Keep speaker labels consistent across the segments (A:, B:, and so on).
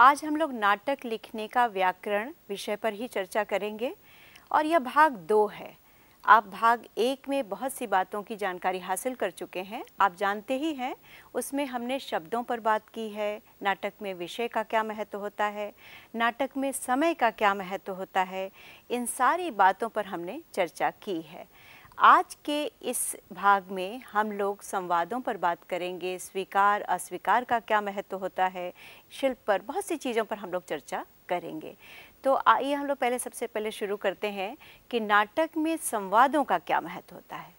A: आज हम लोग नाटक लिखने का व्याकरण विषय पर ही चर्चा करेंगे और यह भाग दो है आप भाग एक में बहुत सी बातों की जानकारी हासिल कर चुके हैं आप जानते ही हैं उसमें हमने शब्दों पर बात की है नाटक में विषय का क्या महत्व होता है नाटक में समय का क्या महत्व होता है इन सारी बातों पर हमने चर्चा की है आज के इस भाग में हम लोग संवादों पर बात करेंगे स्वीकार अस्वीकार का क्या महत्व होता है शिल्प पर बहुत सी चीज़ों पर हम लोग चर्चा करेंगे तो आइए हम लोग पहले सबसे पहले शुरू करते हैं कि नाटक में संवादों का क्या महत्व होता है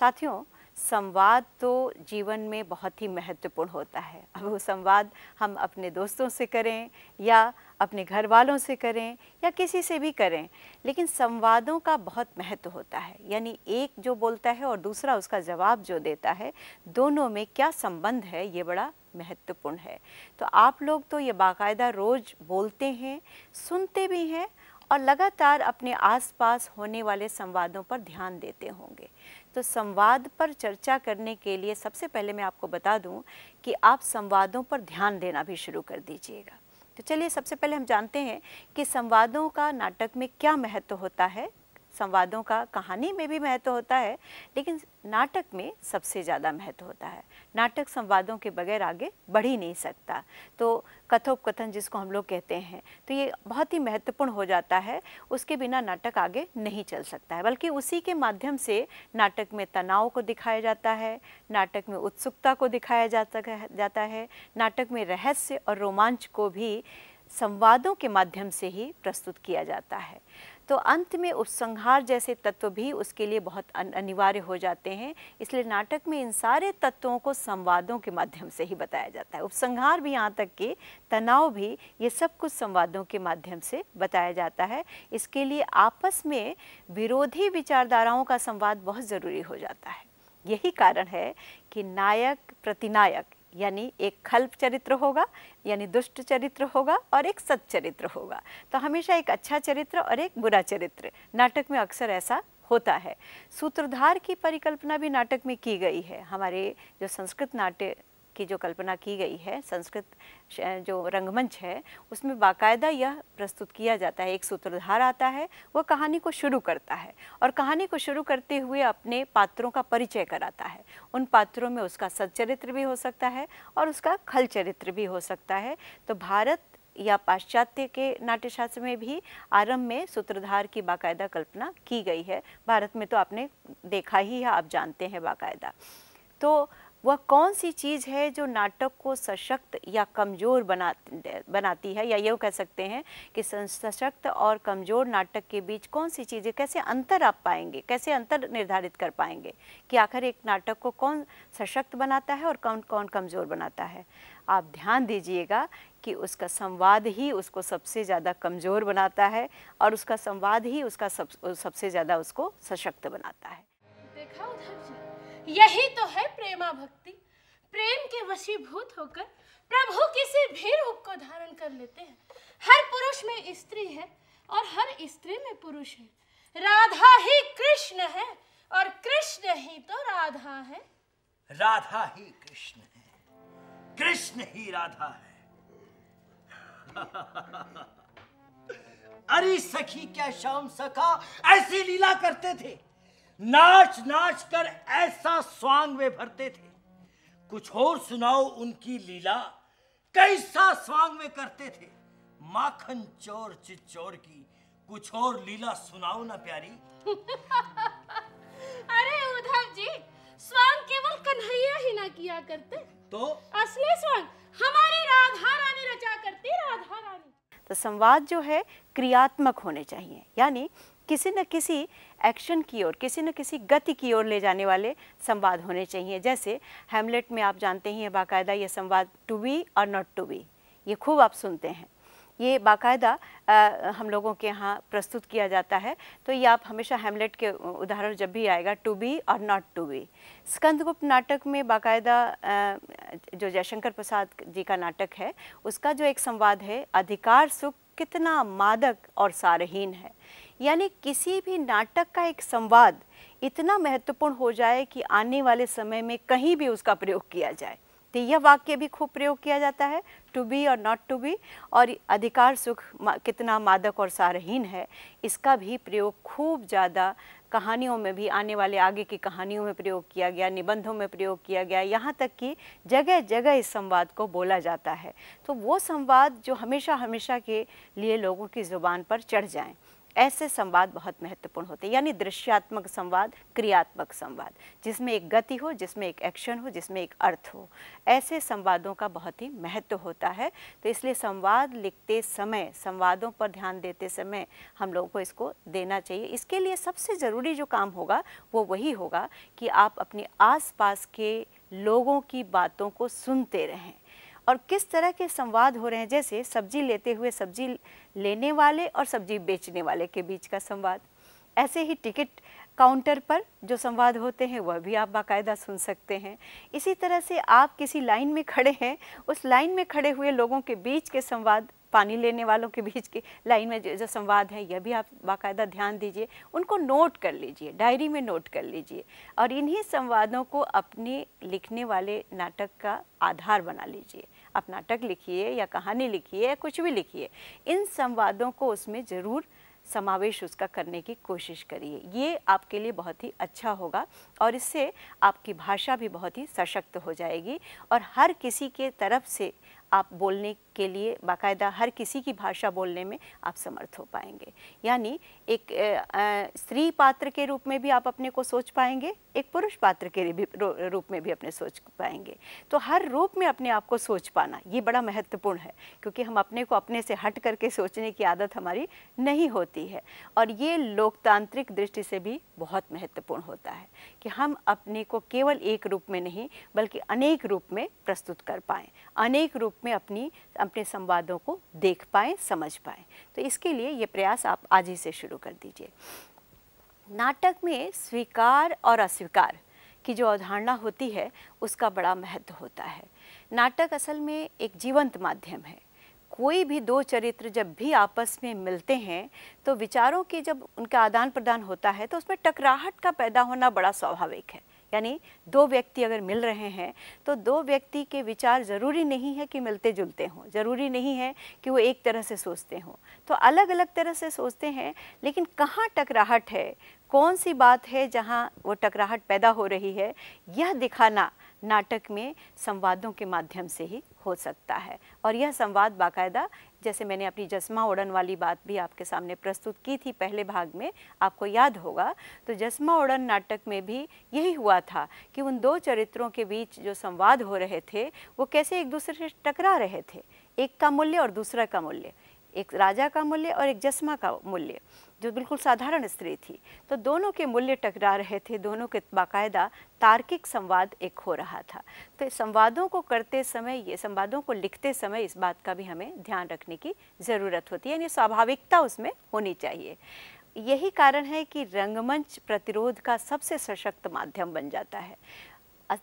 A: साथियों संवाद तो जीवन में बहुत ही महत्वपूर्ण होता है अब वो संवाद हम अपने दोस्तों से करें या अपने घर वालों से करें या किसी से भी करें लेकिन संवादों का बहुत महत्व होता है यानी एक जो बोलता है और दूसरा उसका जवाब जो देता है दोनों में क्या संबंध है ये बड़ा महत्वपूर्ण है तो आप लोग तो ये बाकायदा रोज़ बोलते हैं सुनते भी हैं और लगातार अपने आसपास होने वाले संवादों पर ध्यान देते होंगे तो संवाद पर चर्चा करने के लिए सबसे पहले मैं आपको बता दूं कि आप संवादों पर ध्यान देना भी शुरू कर दीजिएगा तो चलिए सबसे पहले हम जानते हैं कि संवादों का नाटक में क्या महत्व होता है संवादों का कहानी में भी महत्व होता है लेकिन नाटक में सबसे ज़्यादा महत्व होता है नाटक संवादों के बगैर आगे बढ़ ही नहीं सकता तो कथोपकथन जिसको हम लोग कहते हैं तो ये बहुत ही महत्वपूर्ण हो जाता है उसके बिना नाटक आगे नहीं चल सकता है बल्कि उसी के माध्यम से नाटक में तनाव को दिखाया जाता है नाटक में उत्सुकता को दिखाया जाता जाता है नाटक में रहस्य और रोमांच को भी संवादों के माध्यम से ही प्रस्तुत किया जाता है तो अंत में उपसंहार जैसे तत्व भी उसके लिए बहुत अनिवार्य हो जाते हैं इसलिए नाटक में इन सारे तत्वों को संवादों के माध्यम से ही बताया जाता है उपसंहार भी यहाँ तक कि तनाव भी ये सब कुछ संवादों के माध्यम से बताया जाता है इसके लिए आपस में विरोधी विचारधाराओं का संवाद बहुत ज़रूरी हो जाता है यही कारण है कि नायक प्रतिनायक यानी एक खल्प चरित्र होगा यानी दुष्ट चरित्र होगा और एक सत चरित्र होगा तो हमेशा एक अच्छा चरित्र और एक बुरा चरित्र नाटक में अक्सर ऐसा होता है सूत्रधार की परिकल्पना भी नाटक में की गई है हमारे जो संस्कृत नाट्य की जो कल्पना की गई है संस्कृत जो रंगमंच है उसमें बाकायदा यह प्रस्तुत किया जाता है एक सूत्रधार आता है वह कहानी को शुरू करता है और कहानी को शुरू करते हुए अपने पात्रों का परिचय कराता है उन पात्रों में उसका सच्चरित्र भी हो सकता है और उसका खल चरित्र भी हो सकता है तो भारत या पाश्चात्य के नाट्यशास्त्र में भी आरंभ में सूत्रधार की बाकायदा कल्पना की गई है भारत में तो आपने देखा ही है आप जानते हैं बाकायदा तो वह कौन सी चीज़ है जो नाटक को सशक्त या कमज़ोर बना बनाती है या ये कह सकते हैं कि सशक्त और कमज़ोर नाटक के बीच कौन सी चीज़ें कैसे अंतर आप पाएंगे कैसे अंतर निर्धारित कर पाएंगे कि आखिर एक नाटक को कौन सशक्त बनाता है और कौन कौन कमज़ोर बनाता है आप ध्यान दीजिएगा कि उसका संवाद ही उसको सबसे ज़्यादा कमज़ोर बनाता है और उसका संवाद ही उसका सब सबसे ज़्यादा उसको सशक्त बनाता है
B: देखा उधर यही तो है प्रेमा भक्ति प्रेम के वशीभूत होकर प्रभु किसी भी रूप को धारण कर लेते हैं हर पुरुष में स्त्री है और हर स्त्री में पुरुष है राधा ही कृष्ण है और कृष्ण ही तो राधा है राधा ही कृष्ण है कृष्ण ही राधा है अरे सखी क्या शाम सखा ऐसी लीला करते थे नाच नाच कर ऐसा स्वांग वे भरते थे कुछ और सुनाओ उनकी लीला कैसा स्वांग वे करते थे माखन चोर चिचोर की कुछ और लीला सुनाओ ना प्यारी अरे उद्धव जी स्वांग केवल कन्हैया ही ना किया करते तो असली स्वांग हमारी राधा रानी रचा करती राधा रानी
A: तो संवाद जो है क्रियात्मक होने चाहिए यानी किसी न किसी एक्शन की ओर किसी न किसी गति की ओर ले जाने वाले संवाद होने चाहिए जैसे हेमलेट में आप जानते ही हैं बाकायदा ये संवाद to be or not to be ये खूब आप सुनते हैं ये बाकायदा हम लोगों के यहाँ प्रस्तुत किया जाता है तो ये आप हमेशा हेमलेट के उदाहरण जब भी आएगा to be or not to be Skandagupta नाटक में बाकायदा जो जयशंकर प्रसाद जी का नाटक है उसका जो एक संवाद है अधिकार सुख कितना मादक और सारहीन है यानी किसी भी नाटक का एक संवाद इतना महत्वपूर्ण हो जाए कि आने वाले समय में कहीं भी उसका प्रयोग किया जाए तो यह वाक्य भी खूब प्रयोग किया जाता है to be or not to be और अधिकार सुख मा, कितना मादक और सारहीन है इसका भी प्रयोग खूब ज़्यादा कहानियों में भी आने वाले आगे की कहानियों में प्रयोग किया गया निबंधों में प्रयोग किया गया यहाँ तक कि जगह जगह इस संवाद को बोला जाता है तो वो संवाद जो हमेशा हमेशा के लिए लोगों की ज़ुबान पर चढ़ जाएँ ऐसे संवाद बहुत महत्वपूर्ण होते हैं यानी दृश्यात्मक संवाद क्रियात्मक संवाद जिसमें एक गति हो जिसमें एक एक्शन हो जिसमें एक अर्थ हो ऐसे संवादों का बहुत ही महत्व होता है तो इसलिए संवाद लिखते समय संवादों पर ध्यान देते समय हम लोगों को इसको देना चाहिए इसके लिए सबसे ज़रूरी जो काम होगा वो वही होगा कि आप अपने आस के लोगों की बातों को सुनते रहें और किस तरह के संवाद हो रहे हैं जैसे सब्जी लेते हुए सब्जी लेने वाले और सब्जी बेचने वाले के बीच का संवाद ऐसे ही टिकट काउंटर पर जो संवाद होते हैं वह भी आप बाकायदा सुन सकते हैं इसी तरह से आप किसी लाइन में खड़े हैं उस लाइन में खड़े हुए लोगों के बीच के संवाद पानी लेने वालों के बीच के लाइन में जो संवाद है यह भी आप बाकायदा ध्यान दीजिए उनको नोट कर लीजिए डायरी में नोट कर लीजिए और इन्हीं संवादों को अपने लिखने वाले नाटक का आधार बना लीजिए आप नाटक लिखिए या कहानी लिखिए या कुछ भी लिखिए इन संवादों को उसमें ज़रूर समावेश उसका करने की कोशिश करिए ये आपके लिए बहुत ही अच्छा होगा और इससे आपकी भाषा भी बहुत ही सशक्त हो जाएगी और हर किसी के तरफ से आप बोलने के लिए बाकायदा हर किसी की भाषा बोलने में आप समर्थ हो पाएंगे यानी एक स्त्री पात्र के रूप में भी आप अपने को सोच पाएंगे एक पुरुष पात्र के भी रूप में भी अपने सोच पाएंगे तो हर रूप में अपने आप को सोच पाना ये बड़ा महत्वपूर्ण है क्योंकि हम अपने को अपने से हट करके सोचने की आदत हमारी नहीं होती है और ये लोकतांत्रिक दृष्टि से भी बहुत महत्वपूर्ण होता है कि हम अपने को केवल एक रूप में नहीं बल्कि अनेक रूप में प्रस्तुत कर पाएँ अनेक रूप में अपनी अपने संवादों को देख पाएँ समझ पाएँ तो इसके लिए ये प्रयास आप आज ही से शुरू कर दीजिए नाटक में स्वीकार और अस्वीकार की जो अवधारणा होती है उसका बड़ा महत्व होता है नाटक असल में एक जीवंत माध्यम है कोई भी दो चरित्र जब भी आपस में मिलते हैं तो विचारों की जब उनका आदान प्रदान होता है तो उसमें टकराहट का पैदा होना बड़ा स्वाभाविक है यानी दो व्यक्ति अगर मिल रहे हैं तो दो व्यक्ति के विचार ज़रूरी नहीं है कि मिलते जुलते हों ज़रूरी नहीं है कि वो एक तरह से सोचते हों तो अलग अलग तरह से सोचते हैं लेकिन कहाँ टकराहट है कौन सी बात है जहाँ वो टकराहट पैदा हो रही है यह दिखाना नाटक में संवादों के माध्यम से ही हो सकता है और यह संवाद बाकायदा जैसे मैंने अपनी जस्मा उड़न वाली बात भी आपके सामने प्रस्तुत की थी पहले भाग में आपको याद होगा तो जस्मा उड़न नाटक में भी यही हुआ था कि उन दो चरित्रों के बीच जो संवाद हो रहे थे वो कैसे एक दूसरे से टकरा रहे थे एक का मूल्य और दूसरा का मूल्य एक राजा का मूल्य और एक जस्मा का मूल्य जो बिल्कुल साधारण स्त्री थी तो दोनों के मूल्य टकरा रहे थे दोनों के बाकायदा तार्किक संवाद एक हो रहा था तो संवादों को करते समय ये संवादों को लिखते समय इस बात का भी हमें ध्यान रखने की ज़रूरत होती है यानी स्वाभाविकता उसमें होनी चाहिए यही कारण है कि रंगमंच प्रतिरोध का सबसे सशक्त माध्यम बन जाता है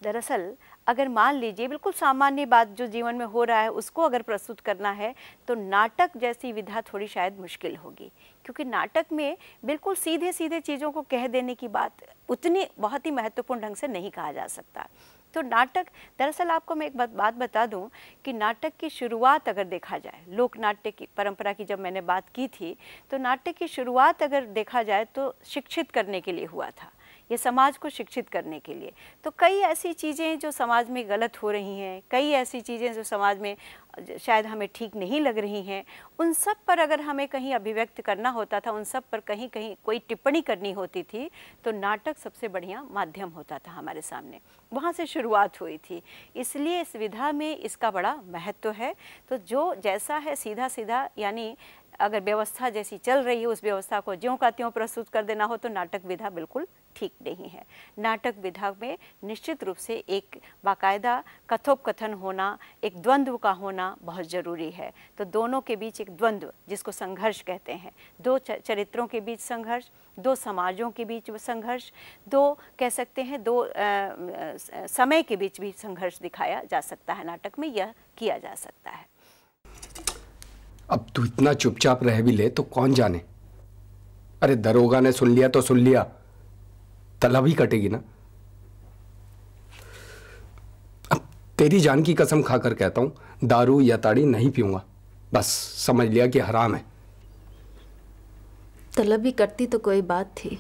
A: दरअसल अगर मान लीजिए बिल्कुल सामान्य बात जो जीवन में हो रहा है उसको अगर प्रस्तुत करना है तो नाटक जैसी विधा थोड़ी शायद मुश्किल होगी क्योंकि नाटक में बिल्कुल सीधे सीधे चीज़ों को कह देने की बात उतनी बहुत ही महत्वपूर्ण ढंग से नहीं कहा जा सकता तो नाटक दरअसल आपको मैं एक बात बता दूं कि नाटक की शुरुआत अगर देखा जाए लोक नाट्य की परंपरा की जब मैंने बात की थी तो नाटक की शुरुआत अगर देखा जाए तो शिक्षित करने के लिए हुआ था ये समाज को शिक्षित करने के लिए तो कई ऐसी चीज़ें जो समाज में गलत हो रही हैं कई ऐसी चीज़ें जो समाज में शायद हमें ठीक नहीं लग रही हैं उन सब पर अगर हमें कहीं अभिव्यक्त करना होता था उन सब पर कहीं कहीं कोई टिप्पणी करनी होती थी तो नाटक सबसे बढ़िया माध्यम होता था हमारे सामने वहाँ से शुरुआत हुई थी इसलिए इस विधा में इसका बड़ा महत्व है तो जो जैसा है सीधा सीधा यानी अगर व्यवस्था जैसी चल रही है उस व्यवस्था को ज्यों का त्यों प्रस्तुत कर देना हो तो नाटक विधा बिल्कुल ठीक नहीं है नाटक विधा में निश्चित रूप से एक बाकायदा कथोपकथन होना एक द्वंद्व का होना बहुत ज़रूरी है तो दोनों के बीच एक द्वंद्व जिसको संघर्ष कहते हैं दो चरित्रों के बीच संघर्ष दो समाजों के बीच संघर्ष दो कह सकते हैं दो आ, समय के बीच भी संघर्ष दिखाया जा सकता है नाटक में यह किया जा सकता है
B: अब तू इतना चुपचाप रह भी ले तो कौन जाने अरे दरोगा ने सुन लिया तो सुन लिया तलब ही कटेगी ना अब तेरी जान की कसम खाकर
A: कहता हूं दारू या ताड़ी नहीं पीऊंगा बस समझ लिया कि हराम है तलब ही कटती तो कोई बात थी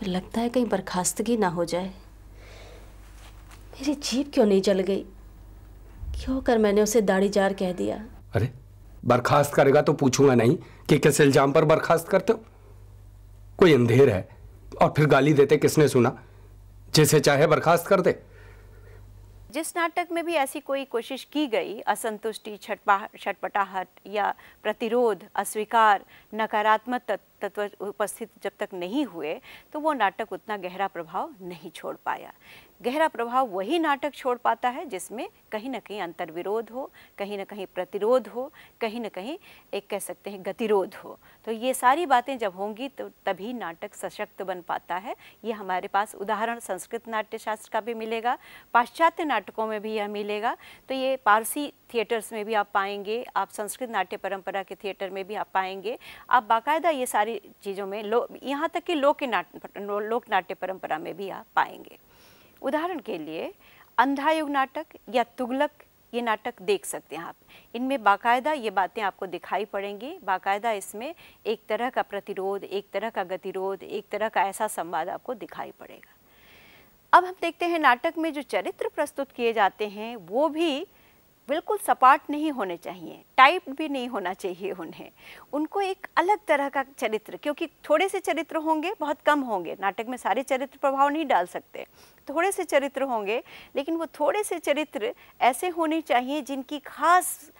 A: पर लगता है कहीं बर्खास्तगी ना हो जाए मेरी जीप क्यों नहीं जल गई क्यों कर मैंने उसे दाढ़ी जार कह दिया अरे बर्खास्त करेगा तो पूछूंगा नहीं कि किस इल्जाम पर बर्खास्त करते हो कोई अंधेर है और फिर गाली देते किसने सुना जिसे चाहे बर्खास्त कर दे जिस नाटक में भी ऐसी कोई कोशिश की गई असंतुष्टि छटपटाहट या प्रतिरोध अस्वीकार नकारात्मक तत्व उपस्थित जब तक नहीं हुए तो वो नाटक उतना गहरा प्रभाव नहीं छोड़ पाया गहरा प्रभाव वही नाटक छोड़ पाता है जिसमें कहीं ना कहीं अंतर्विरोध हो कहीं ना कहीं प्रतिरोध हो कहीं ना कहीं एक कह सकते हैं गतिरोध हो तो ये सारी बातें जब होंगी तो तभी नाटक सशक्त बन पाता है ये हमारे पास उदाहरण संस्कृत नाट्य शास्त्र का भी मिलेगा पाश्चात्य नाटकों में भी यह मिलेगा तो ये पारसी थिएटर्स में भी आप पाएंगे आप संस्कृत नाट्य परंपरा के थिएटर में भी आप पाएंगे आप बाकायदा ये सारी चीज़ों में लो यहाँ तक कि लोक नाट लोक नाट्य परंपरा में भी आप पाएंगे उदाहरण के लिए अंधायुग नाटक या तुगलक ये नाटक देख सकते हैं आप इनमें बाकायदा ये बातें आपको दिखाई पड़ेंगी बाकायदा इसमें एक तरह का प्रतिरोध एक तरह का गतिरोध एक तरह का ऐसा संवाद आपको दिखाई पड़ेगा अब हम देखते हैं नाटक में जो चरित्र प्रस्तुत किए जाते हैं वो भी बिल्कुल सपाट नहीं होने चाहिए टाइप भी नहीं होना चाहिए उन्हें उनको एक अलग तरह का चरित्र क्योंकि थोड़े से चरित्र होंगे बहुत कम होंगे नाटक में सारे चरित्र प्रभाव नहीं डाल सकते थोड़े से चरित्र होंगे लेकिन वो थोड़े से चरित्र ऐसे होने चाहिए जिनकी खास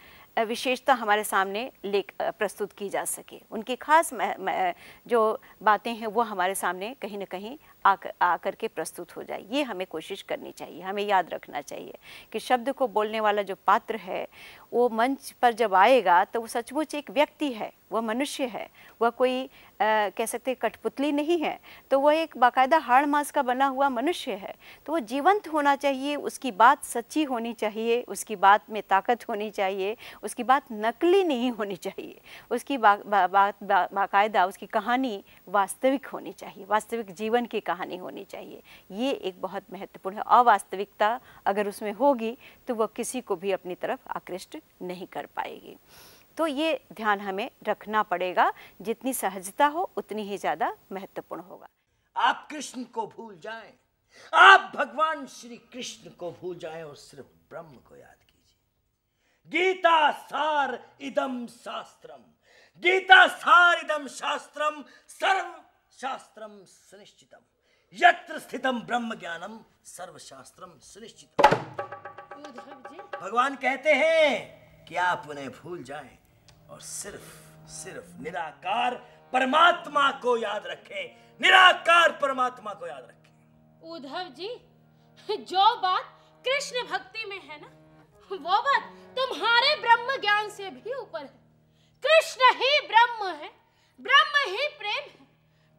A: विशेषता हमारे सामने ले प्रस्तुत की जा सके उनकी खास जो बातें हैं वो हमारे सामने कहीं ना कहीं आकर आकर के प्रस्तुत हो जाए ये हमें कोशिश करनी चाहिए हमें याद रखना चाहिए कि शब्द को बोलने वाला जो पात्र है वो मंच पर जब आएगा तो वो सचमुच एक व्यक्ति है वह मनुष्य है वह कोई आ, कह सकते कठपुतली नहीं है तो वह एक बाकायदा हाड़ मास का बना हुआ मनुष्य है तो वो जीवंत होना चाहिए उसकी बात सच्ची होनी चाहिए उसकी बात में ताकत होनी चाहिए उसकी बात नकली नहीं होनी चाहिए उसकी बात बा, बा, बा, बाकायदा उसकी कहानी वास्तविक होनी चाहिए वास्तविक जीवन की कहानी कहानी होनी चाहिए ये एक बहुत महत्वपूर्ण है अवास्तविकता अगर उसमें होगी तो वह किसी को भी अपनी तरफ आकृष्ट नहीं कर पाएगी तो ये ध्यान हमें रखना पड़ेगा जितनी सहजता हो उतनी ही ज़्यादा महत्वपूर्ण होगा
B: आप कृष्ण को भूल जाए आप भगवान श्री कृष्ण को भूल जाए और सिर्फ ब्रह्म को याद कीजिए गीता सार इदम शास्त्रम गीता सार इदम शास्त्रम सर्व शास्त्रम सुनिश्चितम यत्र स्थितम ब्रह्म ज्ञानम सर्वशास्त्रम सुनिश्चित भगवान कहते हैं कि आप उन्हें भूल जाएं और सिर्फ सिर्फ निराकार परमात्मा को याद रखें निराकार परमात्मा को याद रखें उद्धव जी जो बात कृष्ण भक्ति में है ना वो बात तुम्हारे ब्रह्म ज्ञान से भी ऊपर है कृष्ण ही ब्रह्म है ब्रह्म ही प्रेम है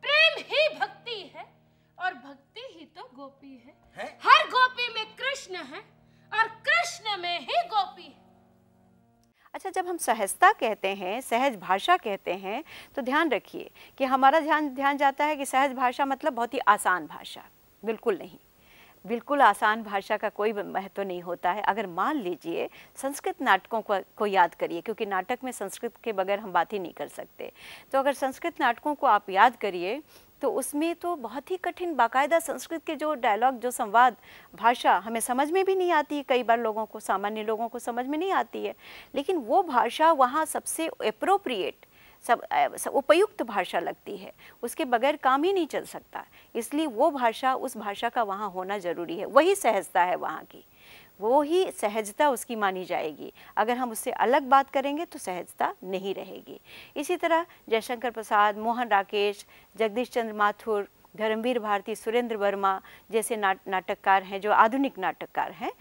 B: प्रेम ही भक्ति है और भक्ति ही तो गोपी है, है? हर गोपी में कृष्ण है और कृष्ण में ही गोपी है
A: अच्छा जब हम सहजता कहते हैं सहज भाषा कहते हैं तो ध्यान रखिए कि हमारा ध्यान ध्यान जाता है कि सहज भाषा मतलब बहुत ही आसान भाषा बिल्कुल नहीं बिल्कुल आसान भाषा का कोई महत्व तो नहीं होता है अगर मान लीजिए संस्कृत नाटकों को, को याद करिए क्योंकि नाटक में संस्कृत के बगैर हम बात ही नहीं कर सकते तो अगर संस्कृत नाटकों को आप याद करिए तो उसमें तो बहुत ही कठिन बाकायदा संस्कृत के जो डायलॉग जो संवाद भाषा हमें समझ में भी नहीं आती कई बार लोगों को सामान्य लोगों को समझ में नहीं आती है लेकिन वो भाषा वहाँ सबसे अप्रोप्रिएट सब, सब उपयुक्त भाषा लगती है उसके बगैर काम ही नहीं चल सकता इसलिए वो भाषा उस भाषा का वहाँ होना ज़रूरी है वही सहजता है वहाँ की वो ही सहजता उसकी मानी जाएगी अगर हम उससे अलग बात करेंगे तो सहजता नहीं रहेगी इसी तरह जयशंकर प्रसाद मोहन राकेश जगदीश चंद्र माथुर धर्मवीर भारती सुरेंद्र वर्मा जैसे नाट नाटककार हैं जो आधुनिक नाटककार हैं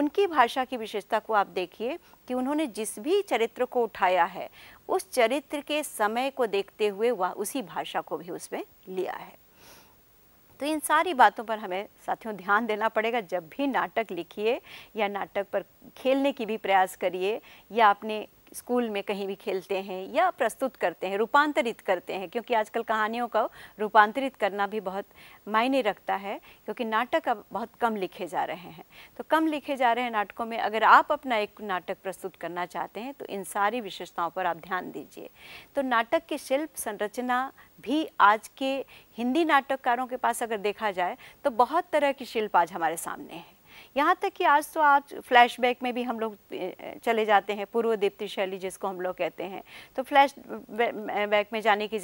A: उनकी भाषा की विशेषता को आप देखिए कि उन्होंने जिस भी चरित्र को उठाया है उस चरित्र के समय को देखते हुए वह उसी भाषा को भी उसमें लिया है तो इन सारी बातों पर हमें साथियों ध्यान देना पड़ेगा जब भी नाटक लिखिए या नाटक पर खेलने की भी प्रयास करिए या अपने स्कूल में कहीं भी खेलते हैं या प्रस्तुत करते हैं रूपांतरित करते हैं क्योंकि आजकल कहानियों का रूपांतरित करना भी बहुत मायने रखता है क्योंकि नाटक अब बहुत कम लिखे जा रहे हैं तो कम लिखे जा रहे हैं नाटकों में अगर आप अपना एक नाटक प्रस्तुत करना चाहते हैं तो इन सारी विशेषताओं पर आप ध्यान दीजिए तो नाटक की शिल्प संरचना भी आज के हिंदी नाटककारों के पास अगर देखा जाए तो बहुत तरह की शिल्प आज हमारे सामने है यहाँ तक कि आज तो आज फ्लैशबैक में भी हम लोग चले जाते हैं पूर्व दीप्ति शैली जिसको हम लोग कहते हैं तो फ्लैश बैक में जाने की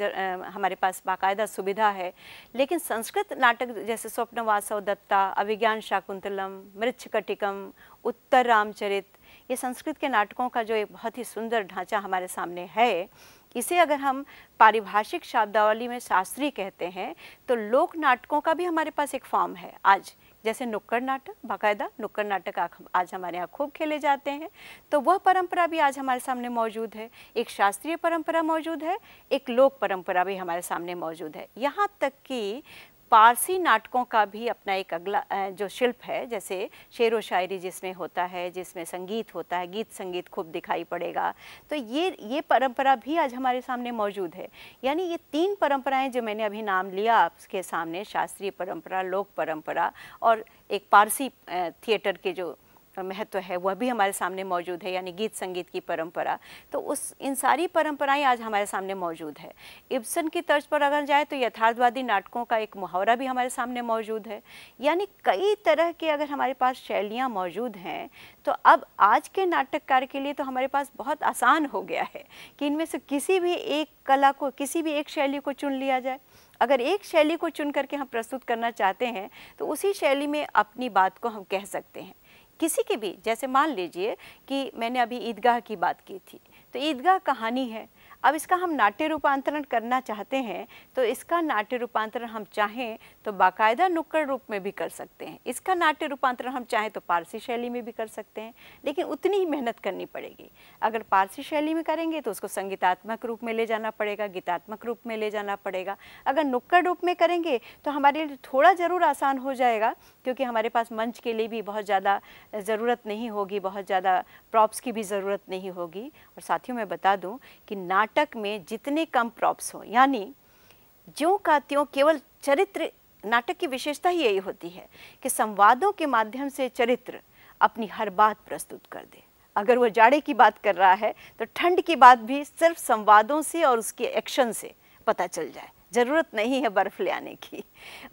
A: हमारे पास बाकायदा सुविधा है लेकिन संस्कृत नाटक जैसे स्वप्नवासव दत्ता अभिज्ञान शाकुंतलम मृक्षकटिकम उत्तर रामचरित ये संस्कृत के नाटकों का जो एक बहुत ही सुंदर ढांचा हमारे सामने है इसे अगर हम पारिभाषिक शब्दावली में शास्त्रीय कहते हैं तो लोक नाटकों का भी हमारे पास एक फॉर्म है आज जैसे नुक्कड़ नाटक बाकायदा नुक्कड़ नाटक आज हमारे यहाँ खूब खेले जाते हैं तो वह परंपरा भी आज हमारे सामने मौजूद है एक शास्त्रीय परंपरा मौजूद है एक लोक परंपरा भी हमारे सामने मौजूद है यहाँ तक कि पारसी नाटकों का भी अपना एक अगला जो शिल्प है जैसे शेर व शायरी जिसमें होता है जिसमें संगीत होता है गीत संगीत खूब दिखाई पड़ेगा तो ये ये परंपरा भी आज हमारे सामने मौजूद है यानी ये तीन परंपराएं जो मैंने अभी नाम लिया आपके सामने शास्त्रीय परंपरा लोक परंपरा और एक पारसी थिएटर के जो महत्व है वह भी हमारे सामने मौजूद है यानी गीत संगीत की परंपरा तो उस इन सारी परंपराएं आज हमारे सामने मौजूद है इब्सन की तर्ज पर अगर जाए तो यथार्थवादी नाटकों का एक मुहावरा भी हमारे सामने मौजूद है यानी कई तरह के अगर हमारे पास शैलियाँ मौजूद हैं तो अब आज के नाटककार के लिए तो हमारे पास बहुत आसान हो गया है कि इनमें से किसी भी एक कला को किसी भी एक शैली को चुन लिया जाए अगर एक शैली को चुन करके हम प्रस्तुत करना चाहते हैं तो उसी शैली में अपनी बात को हम कह सकते हैं किसी की भी जैसे मान लीजिए कि मैंने अभी ईदगाह की बात की थी तो ईदगाह कहानी है अब इसका हम नाट्य रूपांतरण करना चाहते हैं तो इसका नाट्य रूपांतरण हम चाहें तो बाकायदा नुक्कड़ रूप में भी कर सकते हैं इसका नाट्य रूपांतरण हम चाहें तो पारसी शैली में भी कर सकते हैं लेकिन उतनी ही मेहनत करनी पड़ेगी अगर पारसी शैली में करेंगे तो उसको संगीतात्मक रूप में ले जाना पड़ेगा गीतात्मक रूप में ले जाना पड़ेगा अगर नुक्कड़ रूप में करेंगे तो हमारे लिए थोड़ा ज़रूर आसान हो जाएगा क्योंकि हमारे पास मंच के लिए भी बहुत ज़्यादा ज़रूरत नहीं होगी बहुत ज़्यादा प्रॉप्स की भी ज़रूरत नहीं होगी और साथियों मैं बता दूं कि नाटक में जितने कम प्रॉप्स हों यानी ज्यों का त्यों केवल चरित्र नाटक की विशेषता ही यही होती है कि संवादों के माध्यम से चरित्र अपनी हर बात प्रस्तुत कर दे अगर वह जाड़े की बात कर रहा है तो ठंड की बात भी सिर्फ संवादों से और उसके एक्शन से पता चल जाए ज़रूरत नहीं है बर्फ़ ले आने की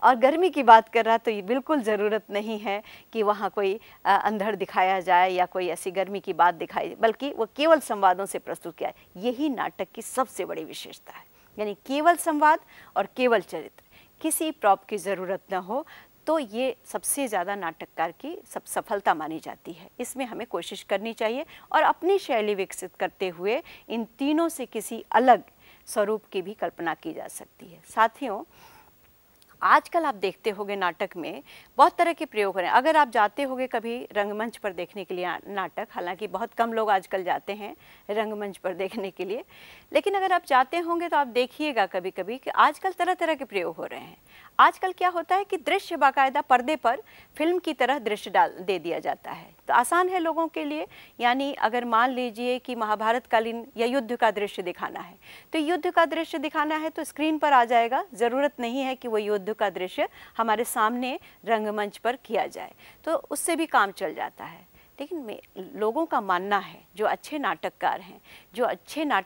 A: और गर्मी की बात कर रहा तो ये बिल्कुल ज़रूरत नहीं है कि वहाँ कोई अंधड़ दिखाया जाए या कोई ऐसी गर्मी की बात दिखाई बल्कि वो केवल संवादों से प्रस्तुत किया यही नाटक की सबसे बड़ी विशेषता है यानी केवल संवाद और केवल चरित्र किसी प्रॉप की ज़रूरत न हो तो ये सबसे ज़्यादा नाटककार की सब सफलता मानी जाती है इसमें हमें कोशिश करनी चाहिए और अपनी शैली विकसित करते हुए इन तीनों से किसी अलग स्वरूप की भी कल्पना की जा सकती है साथियों आजकल आप देखते होंगे नाटक में बहुत तरह के प्रयोग हो रहे हैं अगर आप जाते होंगे कभी रंगमंच पर देखने के लिए नाटक हालांकि बहुत कम लोग आजकल जाते हैं रंगमंच पर देखने के लिए लेकिन अगर आप जाते होंगे तो आप देखिएगा कभी कभी कि आजकल तरह तरह के प्रयोग हो रहे हैं आजकल क्या होता है कि दृश्य बाकायदा पर्दे पर फिल्म की तरह दृश्य डाल दे दिया जाता है तो आसान है लोगों के लिए यानी अगर मान लीजिए कि महाभारतकालीन या युद्ध का दृश्य दिखाना है तो युद्ध का दृश्य दिखाना है तो स्क्रीन पर आ जाएगा ज़रूरत नहीं है कि वो युद्ध का दृश्य हमारे सामने रंगमंच पर किया जाए तो उससे भी काम चल जाता है लेकिन लोगों का मानना है जो अच्छे नाटककार हैं जो अच्छे नाट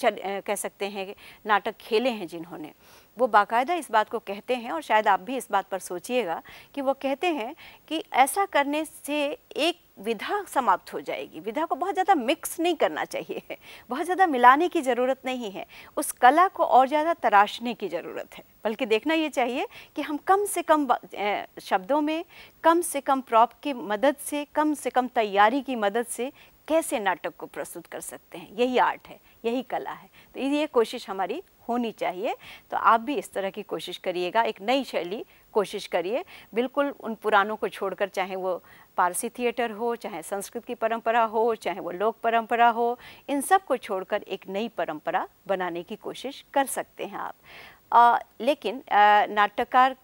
A: चल कह सकते हैं नाटक खेले हैं जिन्होंने वो बाकायदा इस बात को कहते हैं और शायद आप भी इस बात पर सोचिएगा कि वो कहते हैं कि ऐसा करने से एक विधा समाप्त हो जाएगी विधा को बहुत ज़्यादा मिक्स नहीं करना चाहिए बहुत ज़्यादा मिलाने की ज़रूरत नहीं है उस कला को और ज़्यादा तराशने की ज़रूरत है बल्कि देखना ये चाहिए कि हम कम से कम शब्दों में कम से कम प्रॉप की मदद से कम से कम तैयारी की मदद से कैसे नाटक को प्रस्तुत कर सकते हैं यही आर्ट है यही कला है तो ये कोशिश हमारी होनी चाहिए तो आप भी इस तरह की कोशिश करिएगा एक नई शैली कोशिश करिए बिल्कुल उन पुरानों को छोड़कर चाहे वो पारसी थिएटर हो चाहे संस्कृत की परंपरा हो चाहे वो लोक परंपरा हो इन सब को छोड़कर एक नई परंपरा बनाने की कोशिश कर सकते हैं आप आ, लेकिन नाटककार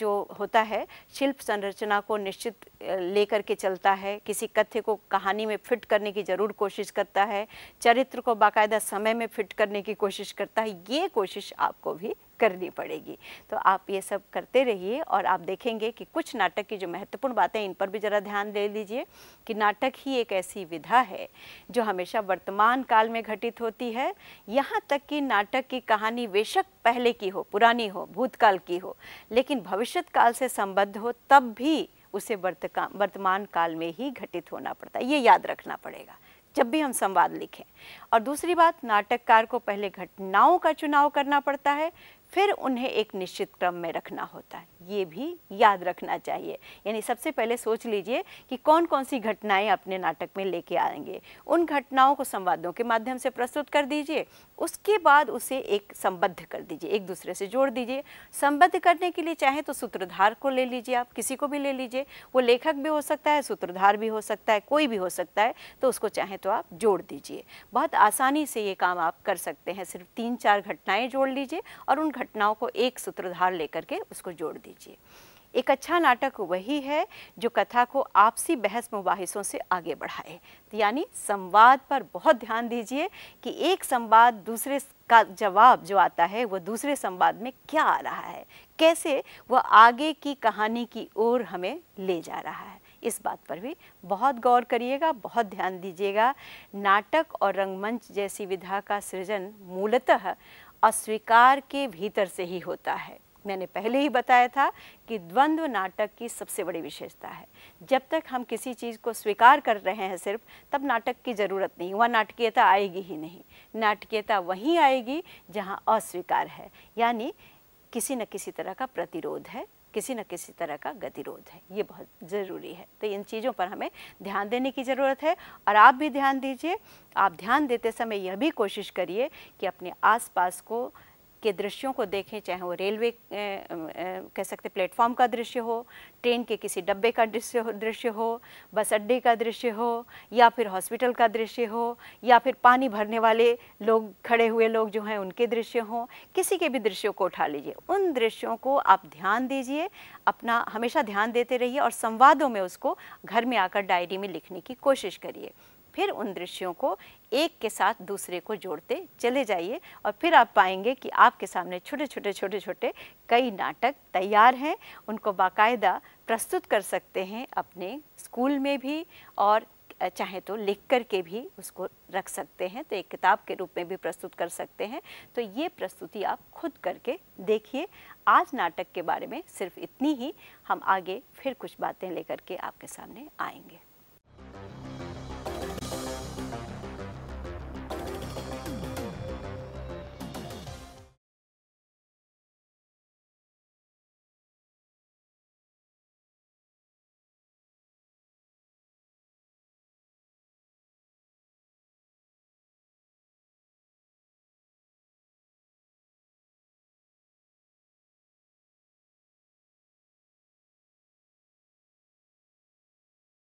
A: जो होता है शिल्प संरचना को निश्चित लेकर के चलता है किसी कथ्य को कहानी में फिट करने की ज़रूर कोशिश करता है चरित्र को बाकायदा समय में फिट करने की कोशिश करता है ये कोशिश आपको भी करनी पड़ेगी तो आप ये सब करते रहिए और आप देखेंगे कि कुछ नाटक की जो महत्वपूर्ण बातें इन पर भी ज़रा ध्यान दे लीजिए कि नाटक ही एक ऐसी विधा है जो हमेशा वर्तमान काल में घटित होती है यहाँ तक कि नाटक की कहानी बेशक पहले की हो पुरानी हो भूतकाल की हो लेकिन भविष्य काल से संबद्ध हो तब भी उसे वर्तमान काल में ही घटित होना पड़ता है ये याद रखना पड़ेगा जब भी हम संवाद लिखें और दूसरी बात नाटककार को पहले घटनाओं का चुनाव करना पड़ता है फिर उन्हें एक निश्चित क्रम में रखना होता है ये भी याद रखना चाहिए यानी सबसे पहले सोच लीजिए कि कौन कौन सी घटनाएं अपने नाटक में लेके आएंगे उन घटनाओं को संवादों के माध्यम से प्रस्तुत कर दीजिए उसके बाद उसे एक संबद्ध कर दीजिए एक दूसरे से जोड़ दीजिए संबद्ध करने के लिए चाहे तो सूत्रधार को ले लीजिए आप किसी को भी ले लीजिए वो लेखक भी हो सकता है सूत्रधार भी हो सकता है कोई भी हो सकता है तो उसको चाहे तो आप जोड़ दीजिए बहुत आसानी से ये काम आप कर सकते हैं सिर्फ तीन चार घटनाएँ जोड़ लीजिए और उन घटनाओं को एक सूत्रधार लेकर के उसको जोड़ दीजिए एक अच्छा नाटक वही है जो कथा को आपसी बहस मुबाहिसों से आगे बढ़ाए तो यानी संवाद पर बहुत ध्यान दीजिए कि एक संवाद दूसरे का जवाब जो आता है वह दूसरे संवाद में क्या आ रहा है कैसे वह आगे की कहानी की ओर हमें ले जा रहा है इस बात पर भी बहुत गौर करिएगा बहुत ध्यान दीजिएगा नाटक और रंगमंच जैसी विधा का सृजन मूलतः अस्वीकार के भीतर से ही होता है मैंने पहले ही बताया था कि द्वंद्व नाटक की सबसे बड़ी विशेषता है जब तक हम किसी चीज़ को स्वीकार कर रहे हैं सिर्फ तब नाटक की ज़रूरत नहीं वह नाटकीयता आएगी ही नहीं नाटकीयता वहीं आएगी जहां अस्वीकार है यानी किसी न किसी तरह का प्रतिरोध है किसी न किसी तरह का गतिरोध है ये बहुत ज़रूरी है तो इन चीज़ों पर हमें ध्यान देने की ज़रूरत है और आप भी ध्यान दीजिए आप ध्यान देते समय यह भी कोशिश करिए कि अपने आसपास को के दृश्यों को देखें चाहे वो रेलवे कह सकते प्लेटफॉर्म का दृश्य हो ट्रेन के किसी डब्बे का दृश्य दृश्य हो बस अड्डे का दृश्य हो या फिर हॉस्पिटल का दृश्य हो या फिर पानी भरने वाले लोग खड़े हुए लोग जो हैं उनके दृश्य हों किसी के भी दृश्यों को उठा लीजिए उन दृश्यों को आप ध्यान दीजिए अपना हमेशा ध्यान देते रहिए और संवादों में उसको घर में आकर डायरी में लिखने की कोशिश करिए फिर उन दृश्यों को एक के साथ दूसरे को जोड़ते चले जाइए और फिर आप पाएंगे कि आपके सामने छोटे छोटे छोटे छोटे कई नाटक तैयार हैं उनको बाकायदा प्रस्तुत कर सकते हैं अपने स्कूल में भी और चाहे तो लिख कर के भी उसको रख सकते हैं तो एक किताब के रूप में भी प्रस्तुत कर सकते हैं तो ये प्रस्तुति आप खुद करके देखिए आज नाटक के बारे में सिर्फ इतनी ही हम आगे फिर कुछ बातें लेकर के आपके सामने आएंगे